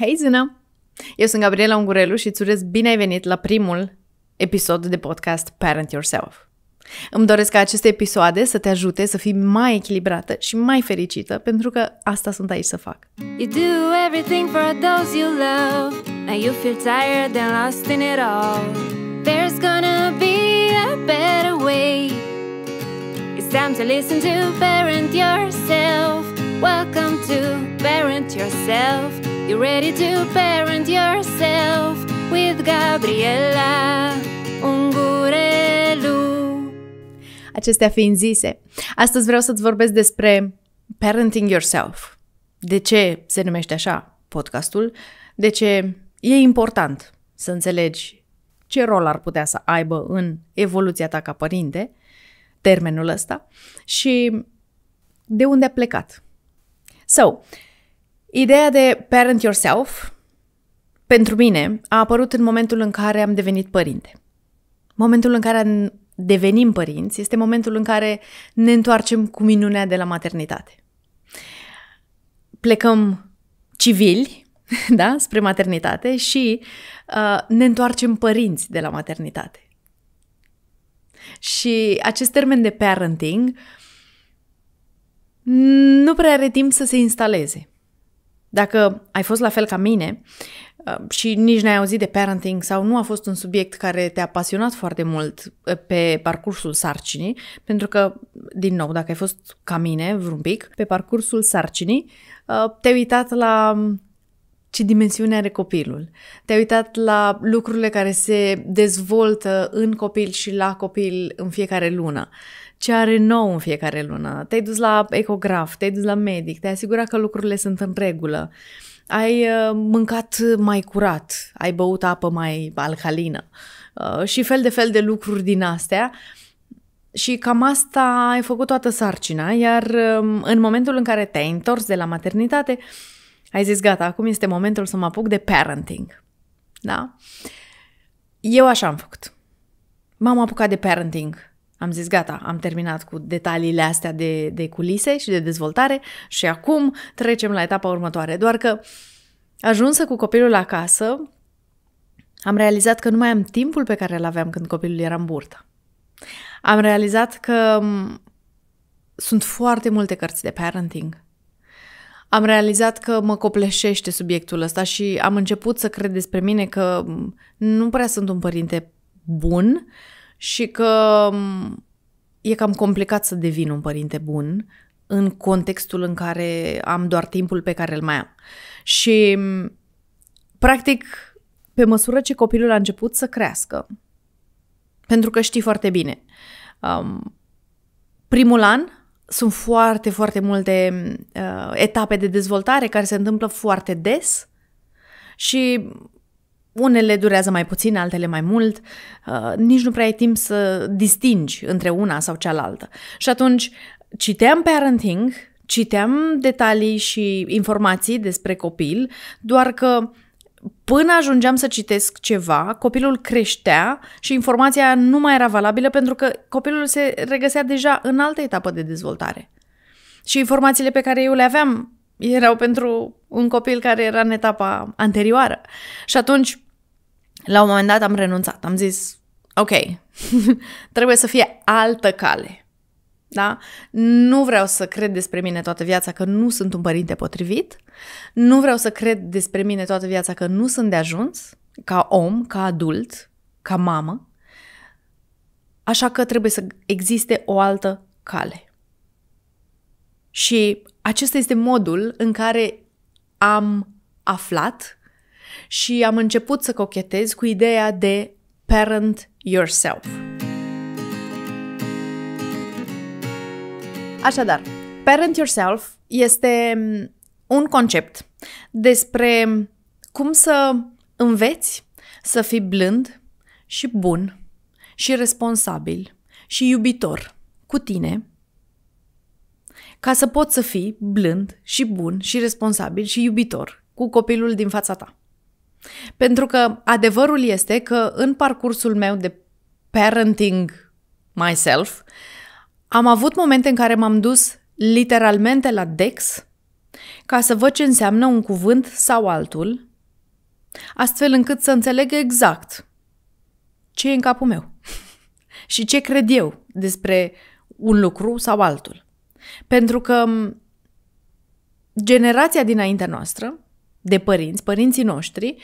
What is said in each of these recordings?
Hei, Zână! Eu sunt Gabriela Ungurelu și îți urez bine ai venit la primul episod de podcast Parent Yourself. Îmi doresc ca aceste episoade să te ajute să fii mai echilibrată și mai fericită, pentru că asta sunt aici să fac. You do everything for those you love. Now you feel tired and lost in it all. There's gonna be a better way. It's time to listen to parent yourself. Welcome to Parent Yourself. You're ready to parent yourself with Gabriela Ungurelu. Acestea fiind zise, astăzi vreau să-ți vorbesc despre Parenting Yourself. De ce se numește așa podcastul? De ce e important să înțelegi ce rol ar putea să aibă în evoluția ta ca părinte, termenul ăsta, și de unde a plecat So, ideea de parent yourself, pentru mine, a apărut în momentul în care am devenit părinte. Momentul în care devenim părinți este momentul în care ne întoarcem cu minunea de la maternitate. Plecăm civili, da, spre maternitate și uh, ne întoarcem părinți de la maternitate. Și acest termen de parenting nu prea are timp să se instaleze. Dacă ai fost la fel ca mine uh, și nici n-ai auzit de parenting sau nu a fost un subiect care te-a pasionat foarte mult uh, pe parcursul sarcinii, pentru că, din nou, dacă ai fost ca mine vreun pic, pe parcursul sarcinii, uh, te-ai uitat la um, ce dimensiune are copilul. Te-ai uitat la lucrurile care se dezvoltă în copil și la copil în fiecare lună ce are nou în fiecare lună. Te-ai dus la ecograf, te-ai dus la medic, te-ai asigurat că lucrurile sunt în regulă, ai uh, mâncat mai curat, ai băut apă mai alcalină uh, și fel de fel de lucruri din astea. Și cam asta ai făcut toată sarcina, iar um, în momentul în care te-ai întors de la maternitate, ai zis, gata, acum este momentul să mă apuc de parenting. Da? Eu așa am făcut. M-am apucat de parenting am zis, gata, am terminat cu detaliile astea de, de culise și de dezvoltare și acum trecem la etapa următoare. Doar că, ajunsă cu copilul acasă, am realizat că nu mai am timpul pe care îl aveam când copilul era în burtă. Am realizat că sunt foarte multe cărți de parenting. Am realizat că mă copleșește subiectul ăsta și am început să cred despre mine că nu prea sunt un părinte bun, uh, și că mm, e cam complicat să devin un părinte bun în contextul în care am doar timpul pe care îl mai am. Și, mm, practic, pe măsură ce copilul a început să crească, pentru că știi foarte bine, um, primul an sunt foarte, foarte multe mm, uh, etape de dezvoltare care se întâmplă foarte des și unele durează mai puțin, altele mai mult, uh, nici nu prea ai timp să distingi între una sau cealaltă. Și atunci citeam parenting, citeam detalii și informații despre copil, doar că până ajungeam să citesc ceva, copilul creștea și informația nu mai era valabilă pentru că copilul se regăsea deja în altă etapă de dezvoltare. Și informațiile pe care eu le aveam erau pentru un copil care era în etapa anterioară. Și atunci la un moment dat am renunțat. Am zis, ok, trebuie să fie altă cale. Da? Nu vreau să cred despre mine toată viața că nu sunt un părinte potrivit, nu vreau să cred despre mine toată viața că nu sunt de ajuns, ca om, ca adult, ca mamă, așa că trebuie să existe o altă cale. Și acesta este modul în care am aflat și am început să cochetez cu ideea de parent yourself. Așadar, parent yourself este mm, un concept despre cum să înveți să fii blând și bun și responsabil și iubitor cu tine ca să poți să fii blând și bun și responsabil și iubitor cu copilul din fața ta. Pentru că adevărul este că în parcursul meu de parenting myself, am avut momente în care m-am dus literalmente la Dex ca să văd ce înseamnă un cuvânt sau altul, astfel încât să înțeleg exact ce e în capul meu și ce cred eu despre un lucru sau altul. Pentru că mm, generația dinaintea noastră de părinți, părinții noștri,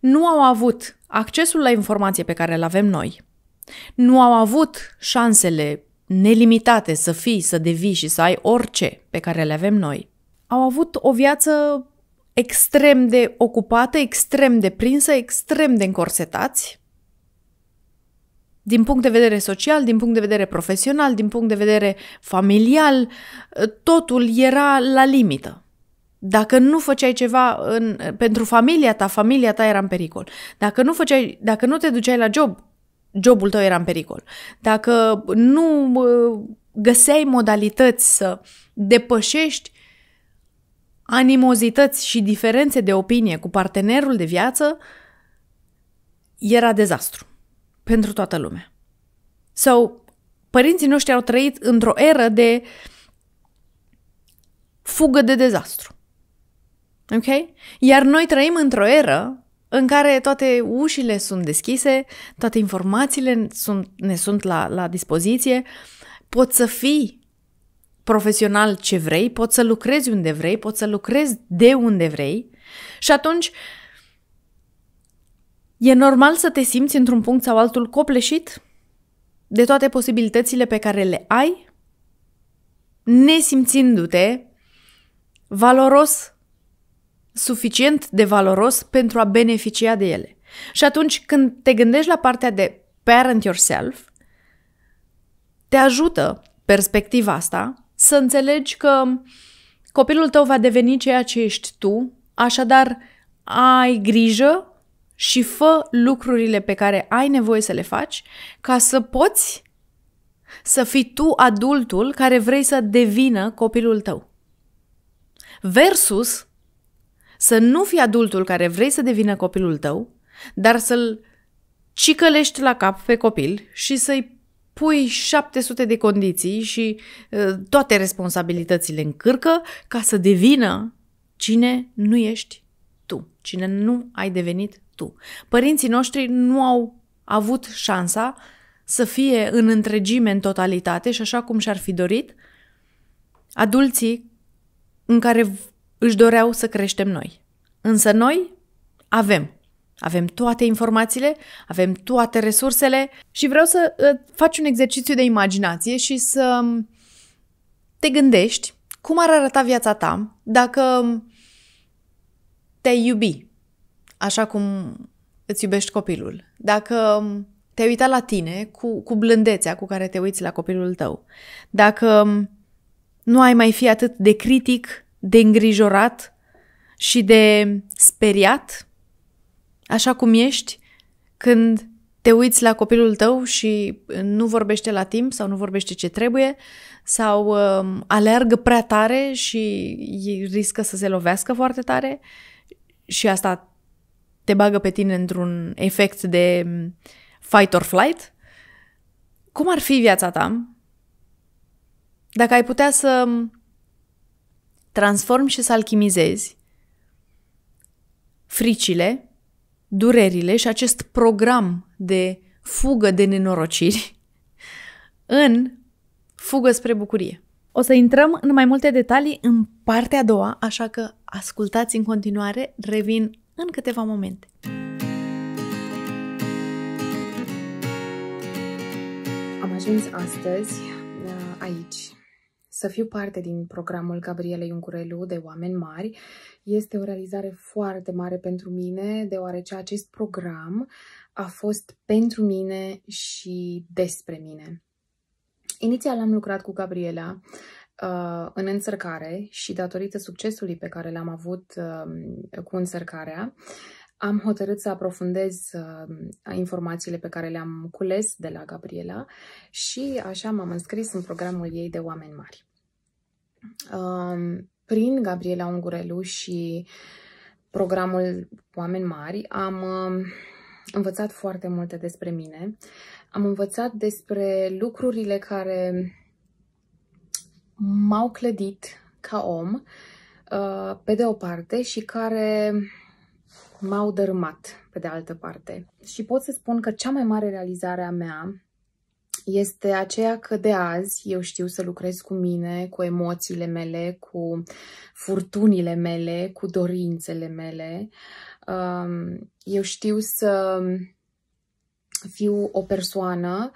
nu au avut accesul la informație pe care îl avem noi. Nu au avut șansele nelimitate să fii, să devii și să ai orice pe care le avem noi. Au avut o viață extrem de ocupată, extrem de prinsă, extrem de încorsetați, din punct de vedere social, din punct de vedere profesional, din punct de vedere familial, totul era la limită. Dacă nu făceai ceva în, pentru familia ta, familia ta era în pericol. Dacă nu, făceai, dacă nu te duceai la job, jobul tău era în pericol. Dacă nu uh, găseai modalități să depășești animozități și diferențe de opinie cu partenerul de viață, era dezastru pentru toată lumea. Sau so, părinții noștri au trăit într-o eră de fugă de dezastru. Ok? Iar noi trăim într-o eră în care toate ușile sunt deschise, toate informațiile sunt, ne sunt la, la dispoziție, poți să fii profesional ce vrei, poți să lucrezi unde vrei, poți să lucrezi de unde vrei și atunci e normal să te simți într-un punct sau altul copleșit de toate posibilitățile pe care le ai, nesimțindu-te valoros suficient de valoros pentru a beneficia de ele. Și atunci când te gândești la partea de parent yourself, te ajută perspectiva asta să înțelegi că copilul tău va deveni ceea ce ești tu, așadar ai grijă și fă lucrurile pe care ai nevoie să le faci ca să poți să fii tu adultul care vrei să devină copilul tău. Versus să nu fii adultul care vrei să devină copilul tău, dar să-l cicălești la cap pe copil și să-i pui 700 de condiții și ă, toate responsabilitățile în cârcă ca să devină cine nu ești tu, cine nu ai devenit tu. Părinții noștri nu au avut șansa să fie în întregime, în totalitate și așa cum și-ar fi dorit, adulții în care își doreau să creștem noi. Însă noi avem. Avem toate informațiile, avem toate resursele și vreau să uh, faci un exercițiu de imaginație și să um, te gândești cum ar arăta viața ta dacă um, te-ai iubi așa cum îți iubești copilul. Dacă um, te-ai uitat la tine cu, cu blândețea cu care te uiți la copilul tău. Dacă nu ai mai fi atât de critic de îngrijorat și de speriat, așa cum ești când te uiți la copilul tău și nu vorbește la timp sau nu vorbește ce trebuie sau uh, um, aleargă prea tare și riscă să se lovească foarte tare și asta te bagă pe tine într-un efect de um, fight or flight. Cum ar fi viața ta dacă ai putea să um, transformi și să alchimizezi fricile, durerile și acest program de fugă de nenorociri în fugă spre bucurie. O să intrăm în mai multe detalii în partea a doua, așa că ascultați în continuare, revin în câteva momente. Am ajuns astăzi uh, aici să fiu parte din programul Gabriele Uncurelu de Oameni Mari. Este o realizare foarte mare pentru mine, deoarece acest program a fost pentru mine și despre mine. Inițial am lucrat cu Gabriela uh, în înțărcare și datorită succesului pe care l-am avut uh, cu înțărcarea, am hotărât să aprofundez uh, informațiile pe care le-am cules de la Gabriela și așa m-am înscris în programul ei de oameni mari. Um, prin Gabriela Ungurelu și programul Oameni Mari am um, învățat foarte multe despre mine. Am învățat despre lucrurile care m-au clădit ca om, uh, pe de o parte, și care m-au dărâmat, pe de altă parte. Și pot să spun că cea mai mare realizare a mea este aceea că de azi eu știu să lucrez cu mine, cu emoțiile mele, cu furtunile mele, cu dorințele mele. Um, eu știu să fiu o persoană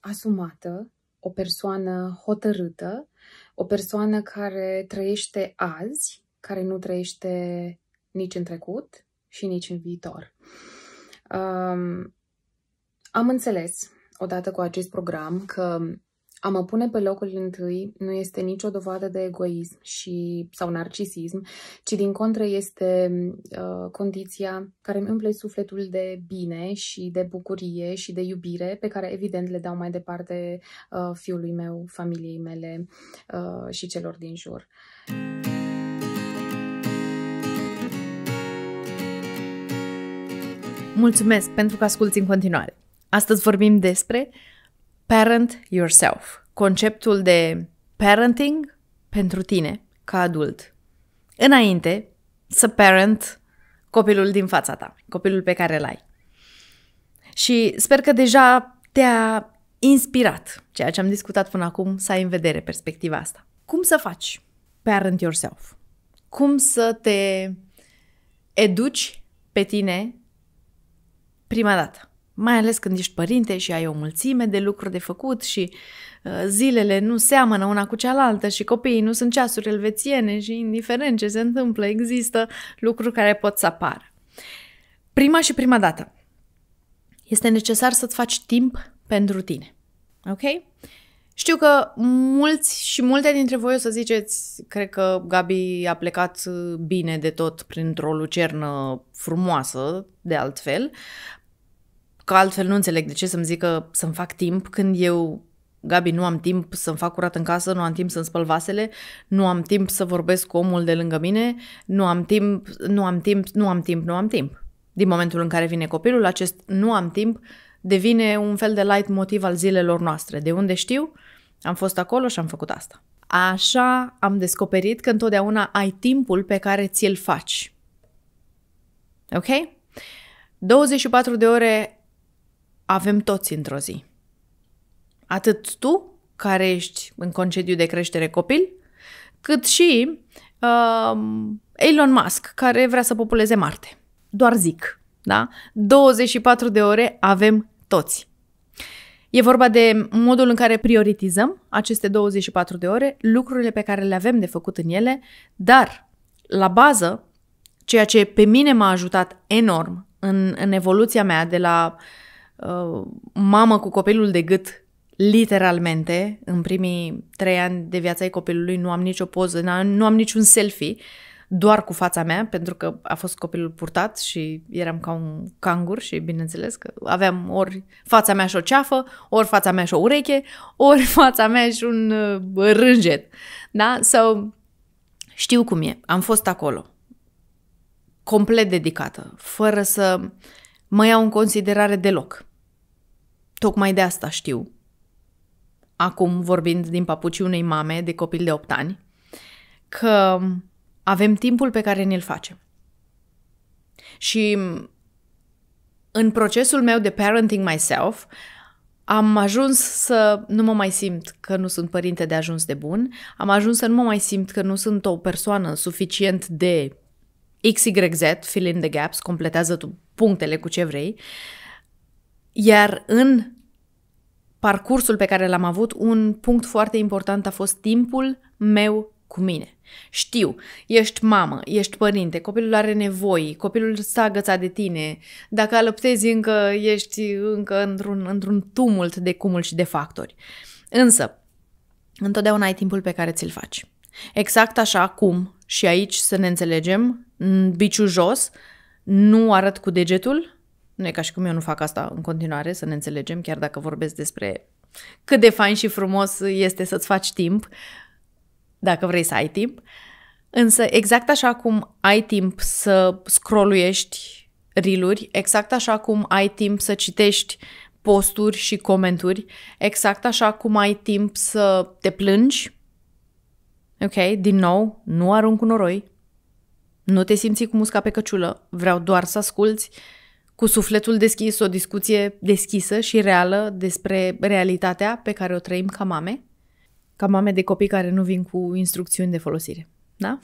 asumată, o persoană hotărâtă, o persoană care trăiește azi, care nu trăiește nici în trecut și nici în viitor. Um, am înțeles odată cu acest program că a mă pune pe locul întâi nu este nicio dovadă de egoism și, sau narcisism, ci din contră este uh, condiția care îmi umple sufletul de bine și de bucurie și de iubire, pe care evident le dau mai departe uh, fiului meu, familiei mele uh, și celor din jur. Mulțumesc pentru că asculti în continuare! Astăzi vorbim despre parent yourself, conceptul de parenting pentru tine, ca adult. Înainte să parent copilul din fața ta, copilul pe care l-ai. Și sper că deja te-a inspirat ceea ce am discutat până acum să ai în vedere perspectiva asta. Cum să faci parent yourself? Cum să te educi pe tine prima dată? mai ales când ești părinte și ai o mulțime de lucruri de făcut și uh, zilele nu seamănă una cu cealaltă și copiii nu sunt ceasuri elvețiene și indiferent ce se întâmplă, există lucruri care pot să apară. Prima și prima dată. Este necesar să-ți faci timp pentru tine. Ok? Știu că mulți și multe dintre voi o să ziceți, cred că Gabi a plecat uh, bine de tot printr-o lucernă frumoasă, de altfel, că altfel nu înțeleg de ce să-mi zică să-mi fac timp când eu, Gabi, nu am timp să-mi fac curat în casă, nu am timp să-mi spăl vasele, nu am timp să vorbesc cu omul de lângă mine, nu am timp, nu am timp, nu am timp, nu am timp. Din momentul în care vine copilul, acest nu am timp devine un fel de light motiv al zilelor noastre. De unde știu? Am fost acolo și am făcut asta. Așa am descoperit că întotdeauna ai timpul pe care ți-l faci. Ok? 24 de ore avem toți într-o zi. Atât tu, care ești în concediu de creștere copil, cât și uh, Elon Musk, care vrea să populeze Marte. Doar zic, da? 24 de ore avem toți. E vorba de modul în care prioritizăm aceste 24 de ore, lucrurile pe care le avem de făcut în ele, dar la bază, ceea ce pe mine m-a ajutat enorm în, în evoluția mea de la uh, Uh, mamă cu copilul de gât, literalmente, în primii trei ani de viața ei copilului nu am nicio poză, nu am niciun selfie, doar cu fața mea, pentru că a fost copilul purtat și eram ca un cangur și bineînțeles că aveam ori fața mea și o ceafă, ori fața mea și o ureche, ori fața mea și un uh, rânjet. Da? So, știu cum e, am fost acolo. Complet dedicată, fără să mă iau în considerare deloc. Tocmai de asta știu. Acum, vorbind din papucii unei mame de copil de 8 ani, că avem timpul pe care ne-l facem. Și în procesul meu de parenting myself, am ajuns să nu mă mai simt că nu sunt părinte de ajuns de bun, am ajuns să nu mă mai simt că nu sunt o persoană suficient de XYZ, fill in the gaps, completează tu punctele cu ce vrei, iar în parcursul pe care l-am avut, un punct foarte important a fost timpul meu cu mine. Știu, ești mamă, ești părinte, copilul are nevoi, copilul s-a agățat de tine, dacă alăptezi încă, ești încă într-un, într-un tumult de cumul și de factori. Însă, întotdeauna ai timpul pe care ți-l faci. Exact așa cum, și aici să ne înțelegem, biciu jos, nu arăt cu degetul, nu e ca și cum eu nu fac asta în continuare, să ne înțelegem, chiar dacă vorbesc despre cât de fain și frumos este să-ți faci timp, dacă vrei să ai timp. Însă, exact așa cum ai timp să scrolluiești riluri, exact așa cum ai timp să citești posturi și comenturi, exact așa cum ai timp să te plângi, ok, din nou, nu arunc un noroi, nu te simți cu musca pe căciulă, vreau doar să asculți cu sufletul deschis, o discuție deschisă și reală despre realitatea pe care o trăim ca mame, ca mame de copii care nu vin cu instrucțiuni de folosire. Da?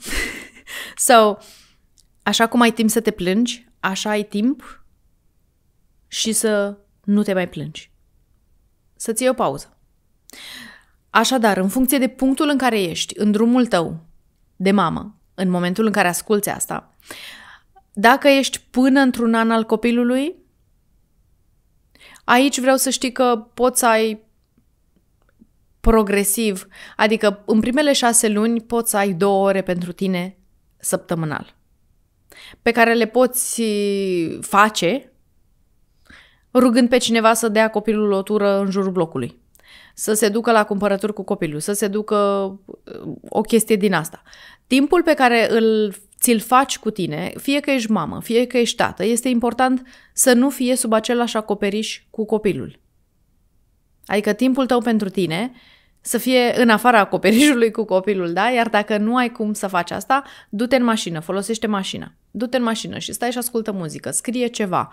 so, așa cum ai timp să te plângi, așa ai timp și să nu te mai plângi. Să-ți iei o pauză. Așadar, în funcție de punctul în care ești, în drumul tău de mamă, în momentul în care asculți asta, dacă ești până într-un an al copilului, aici vreau să știi că poți să ai progresiv, adică în primele șase luni poți să ai două ore pentru tine săptămânal, pe care le poți uh, face rugând pe cineva să dea copilul o tură în jurul blocului, să se ducă la cumpărături cu copilul, să se ducă uh, o chestie din asta. Timpul pe care îl ți-l faci cu tine, fie că ești mamă, fie că ești tată, este important să nu fie sub același acoperiș cu copilul. Adică timpul tău pentru tine să fie în afara acoperișului cu copilul, da? Iar dacă nu ai cum să faci asta, du-te în mașină, folosește mașina. Du-te în mașină și stai și ascultă muzică, scrie ceva,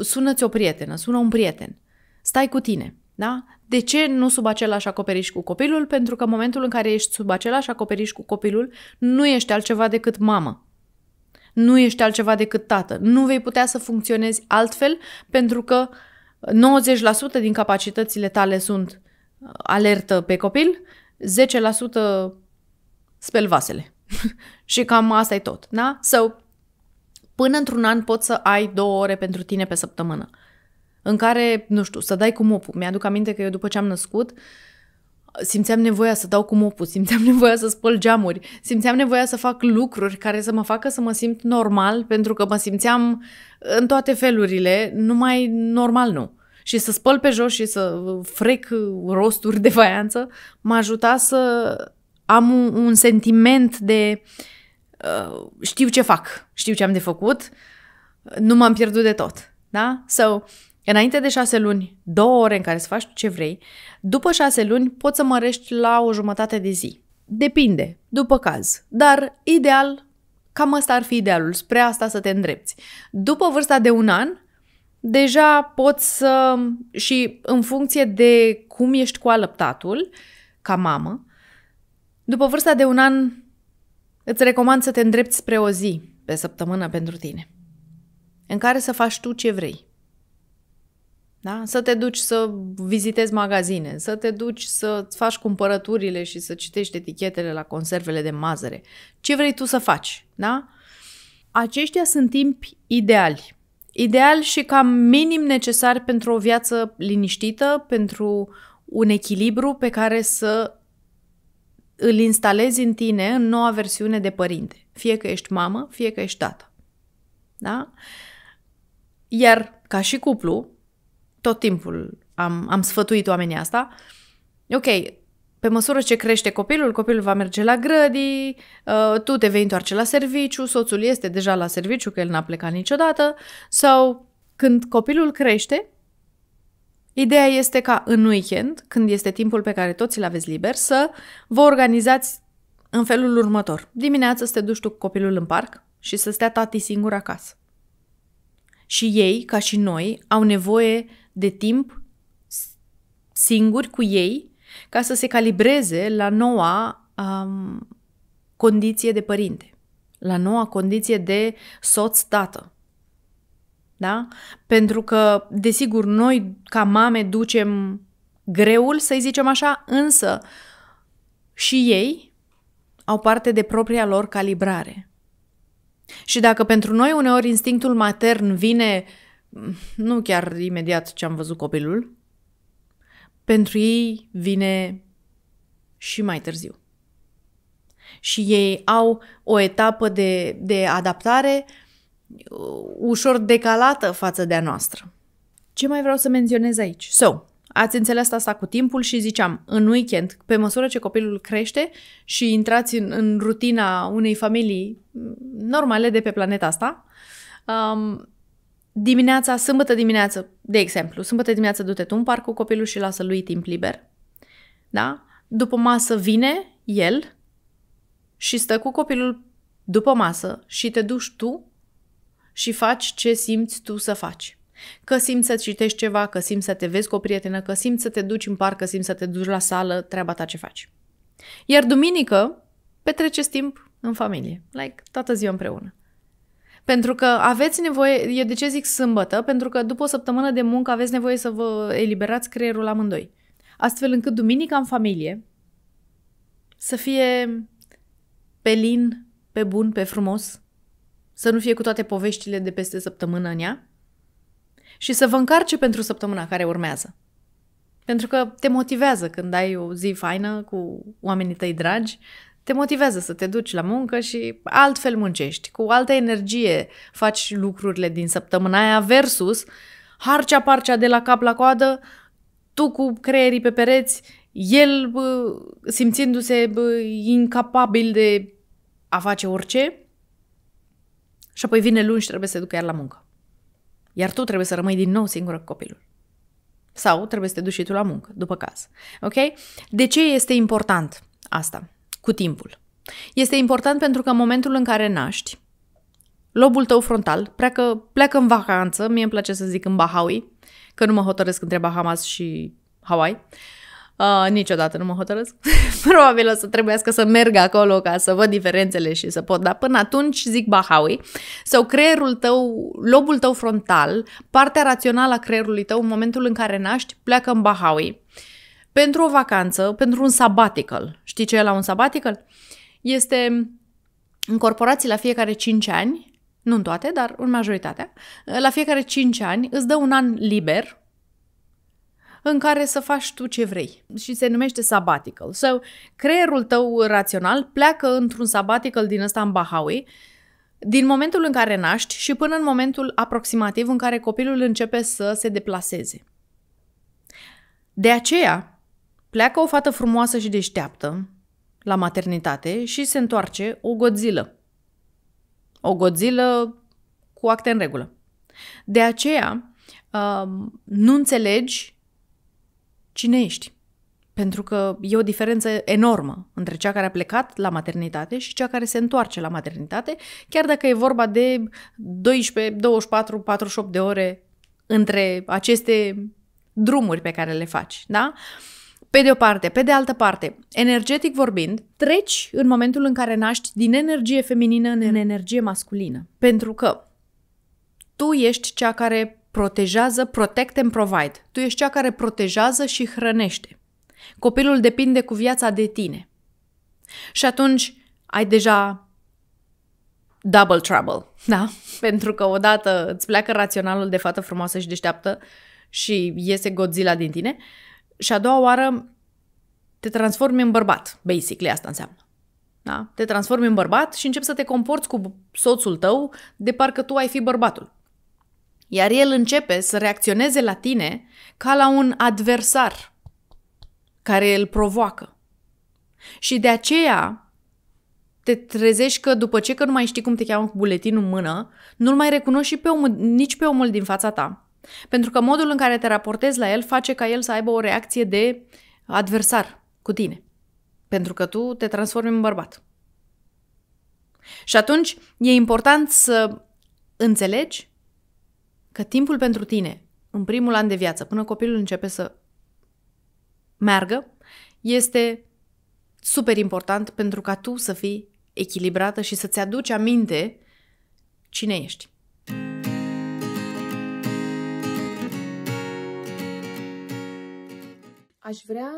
sună-ți o prietenă, sună un prieten, stai cu tine. Da? De ce nu sub același acoperiș cu copilul? Pentru că în momentul în care ești sub același acoperiș cu copilul, nu ești altceva decât mamă. Nu ești altceva decât tată. Nu vei putea să funcționezi altfel pentru că 90% din capacitățile tale sunt uh, alertă pe copil, 10% spel vasele. și cam asta e tot, da? So, până într-un an poți să ai două ore pentru tine pe săptămână în care, nu știu, să dai cu mopul. Mi-aduc aminte că eu după ce am născut, simțeam nevoia să dau cu mopul, simțeam nevoia să spăl geamuri, simțeam nevoia să fac lucruri care să mă facă să mă simt normal, pentru că mă simțeam în toate felurile, numai normal nu. Și să spăl pe jos și să frec rosturi de faianță m-a ajutat să am un, un sentiment de uh, știu ce fac, știu ce am de făcut, nu m-am pierdut de tot. Da? So, Înainte de șase luni, două ore în care să faci ce vrei, după șase luni poți să mărești la o jumătate de zi. Depinde, după caz. Dar, ideal, cam asta ar fi idealul, spre asta să te îndrepți. După vârsta de un an, deja poți să... și în funcție de cum ești cu alăptatul, ca mamă, după vârsta de un an, îți recomand să te îndrepți spre o zi pe săptămână pentru tine, în care să faci tu ce vrei. Da? Să te duci să vizitezi magazine, să te duci să faci cumpărăturile și să citești etichetele la conservele de mazăre. Ce vrei tu să faci, da? Aceștia sunt timpi ideali. Ideal și cam minim necesar pentru o viață liniștită, pentru un echilibru pe care să îl instalezi în tine în noua versiune de părinte. Fie că ești mamă, fie că ești tată. Da? Iar ca și cuplu, tot timpul am, am sfătuit oamenii asta, ok, pe măsură ce crește copilul, copilul va merge la grădii, uh, tu te vei întoarce la serviciu, soțul este deja la serviciu, că el n-a plecat niciodată, sau când copilul crește, ideea este ca în weekend, când este timpul pe care toți îl aveți liber, să vă organizați în felul următor. Dimineața să te duci tu cu copilul în parc și să stea tati singur acasă. Și ei, ca și noi, au nevoie de timp singuri cu ei ca să se calibreze la noua um, condiție de părinte, la noua condiție de soț-tată. Da? Pentru că, desigur, noi ca mame ducem greul, să-i zicem așa, însă și ei au parte de propria lor calibrare. Și dacă pentru noi uneori instinctul matern vine uh, nu chiar imediat ce am văzut copilul, pentru ei vine și mai târziu. Și ei au o etapă de, de adaptare uh, ușor decalată față de a noastră. Ce mai vreau să menționez aici? So, ați înțeles asta cu timpul și ziceam, în weekend, pe măsură ce copilul crește și intrați în, în rutina unei familii mm, normale de pe planeta asta, um, dimineața, sâmbătă dimineață, de exemplu, sâmbătă dimineață du-te tu în parc cu copilul și lasă lui timp liber. Da? După masă vine el și stă cu copilul după masă și te duci tu și faci ce simți tu să faci. Că simți să citești ceva, că simți să te vezi cu o prietenă, că simți să te duci în parc, că simți să te duci la sală, treaba ta ce faci. Iar duminică petreceți timp în familie, like toată ziua împreună. Pentru că aveți nevoie, eu de ce zic sâmbătă, pentru că după o săptămână de muncă aveți nevoie să vă eliberați creierul amândoi. Astfel încât duminica în familie să fie pe lin, pe bun, pe frumos, să nu fie cu toate poveștile de peste săptămână în ea și să vă încarce pentru săptămâna care urmează. Pentru că te motivează când ai o zi faină cu oamenii tăi dragi te motivează să te duci la muncă și altfel muncești, cu altă energie faci lucrurile din săptămâna aia versus harcea-parcea de la cap la coadă, tu cu creierii pe pereți, el simțindu-se incapabil de a face orice și apoi vine luni și trebuie să te ducă iar la muncă. Iar tu trebuie să rămâi din nou singură cu copilul. Sau trebuie să te duci și tu la muncă, după caz. Ok? De ce este important asta? cu timpul. Este important pentru că în momentul în care naști, lobul tău frontal pleacă, pleacă în vacanță, mie îmi place să zic în Bahaui, că nu mă hotărăsc între Bahamas și Hawaii, Uh, niciodată nu mă hotărăsc. Probabil o să trebuiască să merg acolo ca să văd diferențele și să pot, dar până atunci zic Bahaui. Sau creierul tău, lobul tău frontal, partea rațională a creierului tău în momentul în care naști, pleacă în Bahaui. Uh, pentru o vacanță, pentru un sabbatical. Știi ce e la un sabbatical? Este în corporații la fiecare 5 ani, nu în toate, dar în majoritatea, la fiecare 5 ani îți dă un an liber în care să faci tu ce vrei. Și se numește sabbatical. So, creierul tău rațional pleacă într-un sabbatical din ăsta în Bahawi, din momentul în care naști și până în momentul aproximativ în care copilul începe să se deplaseze. De aceea, Pleacă o fată frumoasă și deșteaptă la maternitate și se întoarce o godzilă. O godzilă cu acte în regulă. De aceea, um, nu înțelegi cine ești. Pentru că e o diferență enormă între cea care a plecat la maternitate și cea care se întoarce la maternitate, chiar dacă e vorba de 12, 24, 48 de ore între aceste drumuri pe care le faci, da? Uh, pe de o parte, pe de altă parte, energetic vorbind, treci în momentul în care naști din energie feminină în mm. energie masculină. Pentru că tu ești cea care protejează, protect and provide. Tu ești cea care protejează și hrănește. Copilul depinde cu viața de tine. Și atunci ai deja double trouble, da? Pentru că odată îți pleacă raționalul de fată frumoasă și deșteaptă și iese Godzilla din tine, uh, și a doua oară te transformi în bărbat. Basically asta înseamnă. Da? Te transformi în bărbat și începi să te comporți cu soțul tău de parcă tu ai fi bărbatul. Iar el începe să reacționeze la tine ca la un adversar care îl provoacă. Și de aceea te trezești că după ce că nu mai știi cum te cheamă cu buletinul în mână, nu-l mai recunoști și pe omul, nici pe omul din fața ta. Pentru că modul în care te raportezi la el face ca el să aibă o reacție de adversar cu tine. Pentru că tu te transformi în bărbat. Și atunci e important să înțelegi că timpul pentru tine, în primul an de viață, până copilul începe să meargă, este super important pentru ca tu să fii echilibrată și să-ți aduci aminte cine ești. Aș vrea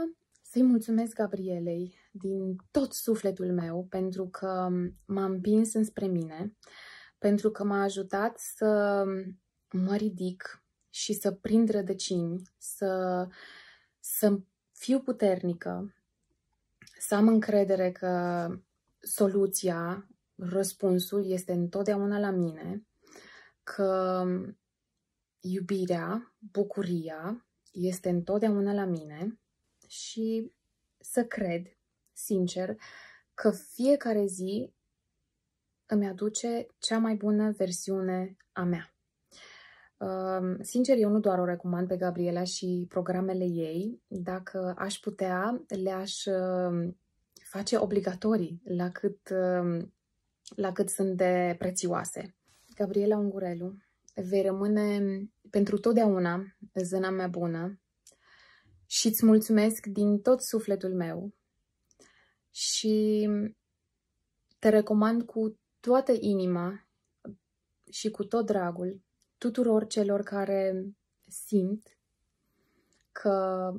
să-i mulțumesc Gabrielei din tot sufletul meu pentru că m-a împins înspre mine, pentru că m-a ajutat să mă ridic și să prind rădăcini, să, să fiu puternică, să am încredere că soluția, răspunsul este întotdeauna la mine, că iubirea, bucuria, este întotdeauna la mine și să cred, sincer, că fiecare zi îmi aduce cea mai bună versiune a mea. sincer, eu nu doar o recomand pe Gabriela și programele ei. Dacă aș putea, le-aș um, face obligatorii la cât, um, la cât sunt de prețioase. Gabriela Ungurelu vei rămâne pentru totdeauna zâna mea bună și îți mulțumesc din tot sufletul meu și te recomand cu toată inima și cu tot dragul tuturor celor care simt că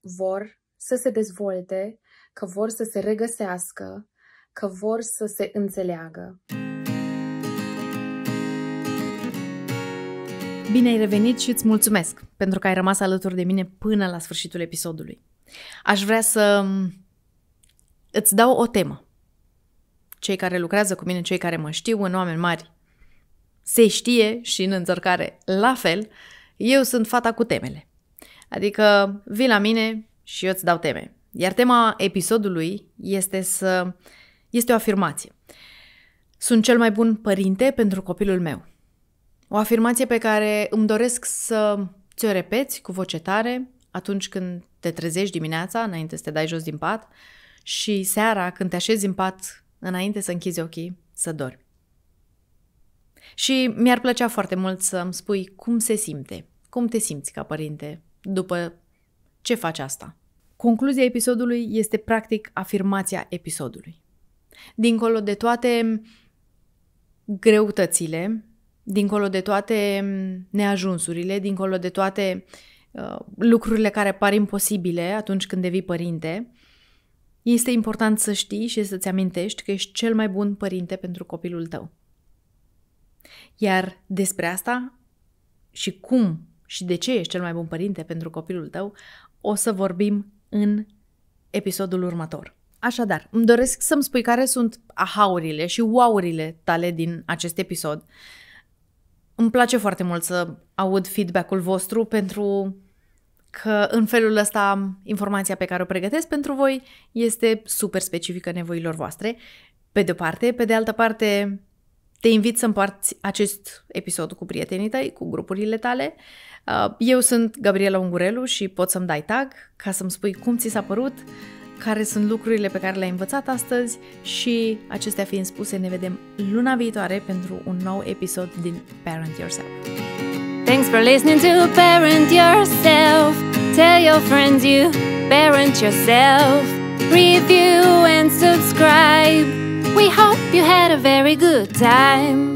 vor să se dezvolte, că vor să se regăsească, că vor să se înțeleagă. Bine ai revenit și îți mulțumesc pentru că ai rămas alături de mine până la sfârșitul episodului. Aș vrea să îți dau o temă. Cei care lucrează cu mine, cei care mă știu în oameni mari, se știe și în înțărcare la fel, eu sunt fata cu temele. Adică vii la mine și eu îți dau teme. Iar tema episodului este să este o afirmație. Sunt cel mai bun părinte pentru copilul meu. O afirmație pe care îmi doresc să ți-o repeți cu voce tare atunci când te trezești dimineața, înainte să te dai jos din pat, și seara, când te așezi în pat, înainte să închizi ochii, să dormi. Și mi-ar plăcea foarte mult să îmi spui cum se simte, cum te simți ca părinte după ce faci asta. Concluzia episodului este practic afirmația episodului. Dincolo de toate greutățile dincolo de toate neajunsurile, dincolo de toate uh, lucrurile care par imposibile atunci când devii părinte, este important să știi și să-ți amintești că ești cel mai bun părinte pentru copilul tău. Iar despre asta și cum și de ce ești cel mai bun părinte pentru copilul tău, o să vorbim în episodul următor. Așadar, îmi doresc să-mi spui care sunt ahaurile și wowurile tale din acest episod. Uh, îmi place foarte mult să aud feedback-ul vostru pentru că în felul ăsta informația pe care o pregătesc pentru voi este super specifică nevoilor voastre, pe de-o parte. Pe de altă parte, te invit să împarți acest episod cu prietenii tăi, cu grupurile tale. Uh, eu sunt Gabriela Ungurelu și pot să-mi dai tag ca să-mi spui cum ți s-a părut, care sunt lucrurile pe care le-ai învățat astăzi și acestea fiind spuse, ne vedem luna viitoare pentru un nou episod din Parent Yourself. Thanks for listening to Parent Yourself. Tell your friends you parent yourself. Review and subscribe. We hope you had a very good time.